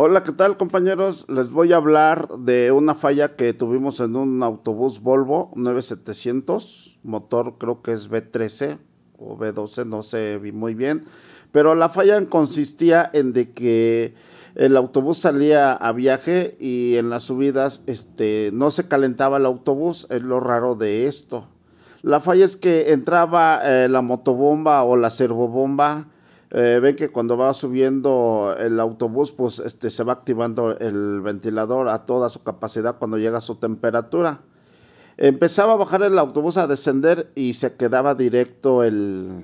Hola, ¿qué tal compañeros? Les voy a hablar de una falla que tuvimos en un autobús Volvo 9700, motor creo que es B13 o B12, no sé vi muy bien, pero la falla consistía en de que el autobús salía a viaje y en las subidas este, no se calentaba el autobús, es lo raro de esto. La falla es que entraba eh, la motobomba o la servobomba eh, ven que cuando va subiendo el autobús, pues este, se va activando el ventilador a toda su capacidad cuando llega a su temperatura. Empezaba a bajar el autobús a descender y se quedaba directo el,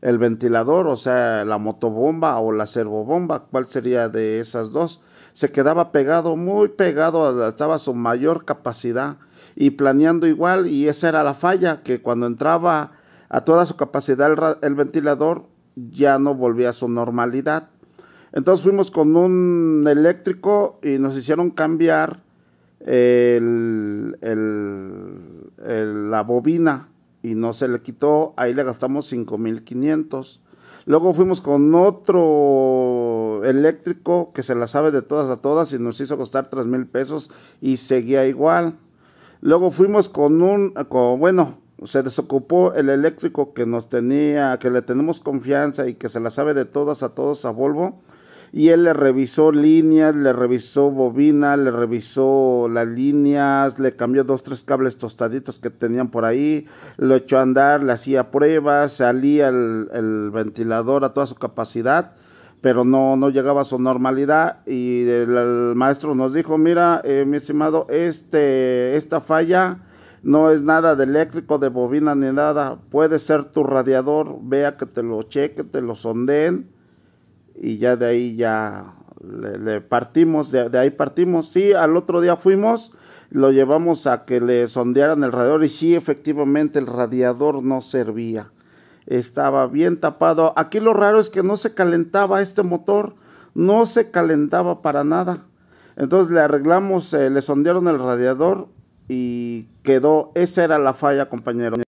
ventilador, o sea, la motobomba o la servobomba, ¿cuál sería de esas dos? Se quedaba pegado, muy pegado, estaba a su mayor capacidad y planeando igual y esa era la falla, que cuando entraba a toda su capacidad el, el ventilador, ya no volvía a su normalidad. Entonces fuimos con un eléctrico y nos hicieron cambiar el, la bobina y no se le quitó, ahí le gastamos 5.500. Luego fuimos con otro eléctrico que se la sabe de todas a todas y nos hizo costar tres mil pesos y seguía igual. Luego fuimos con un, bueno, se desocupó el eléctrico que nos tenía, que le tenemos confianza y que se la sabe de todas a todos a Volvo. Y él le revisó líneas, le revisó bobina, le revisó las líneas, le cambió dos, tres cables tostaditos que tenían por ahí, lo echó a andar, le hacía pruebas, salía el, ventilador a toda su capacidad pero no, no llegaba a su normalidad y el, maestro nos dijo, mira, eh, mi estimado, este, esta falla no es nada de eléctrico, de bobina ni nada. Puede ser tu radiador, vea que te lo cheque, te lo sondeen y ya de ahí ya le, partimos, de, ahí partimos. Sí, al otro día fuimos, lo llevamos a que le sondearan el radiador y sí, efectivamente el radiador no servía. Estaba bien tapado. Aquí lo raro es que no se calentaba este motor, no se calentaba para nada. Entonces le arreglamos, eh, le sondearon el radiador y quedó, esa era la falla, compañero.